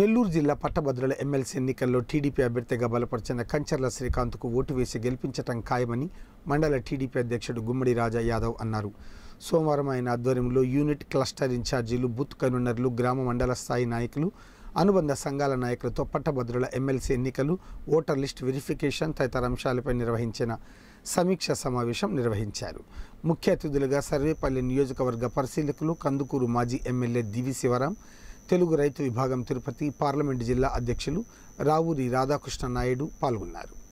నెల్లూరు జిల్లా పట్టభద్రుల ఎమ్మెల్సీ ఎన్నికల్లో టీడీపీ అభ్యర్థిగా బలపరిచిన కంచర్ల శ్రీకాంత్కు ఓటు వేసి గెలిపించటం ఖాయమని మండల టీడీపీ అధ్యక్షుడు గుమ్మడి రాజా యాదవ్ అన్నారు సోమవారం ఆయన ఆధ్వర్యంలో యూనిట్ క్లస్టర్ ఇన్ఛార్జీలు బూత్ కన్వీనర్లు గ్రామ మండల స్థాయి నాయకులు అనుబంధ సంఘాల నాయకులతో పట్టభద్రుల ఎమ్మెల్సీ ఎన్నికలు ఓటర్ లిస్ట్ వెరిఫికేషన్ తదితర అంశాలపై నిర్వహించిన సమీక్ష సమావేశం నిర్వహించారు ముఖ్య అతిథులుగా సర్వేపల్లి నియోజకవర్గ పరిశీలకులు కందుకూరు మాజీ ఎమ్మెల్యే దివి శివరాం తెలుగు రైతు విభాగం తిరుపతి పార్లమెంటు జిల్లా అధ్యక్షులు రావూరి రాధాకృష్ణ నాయుడు పాల్గొన్నారు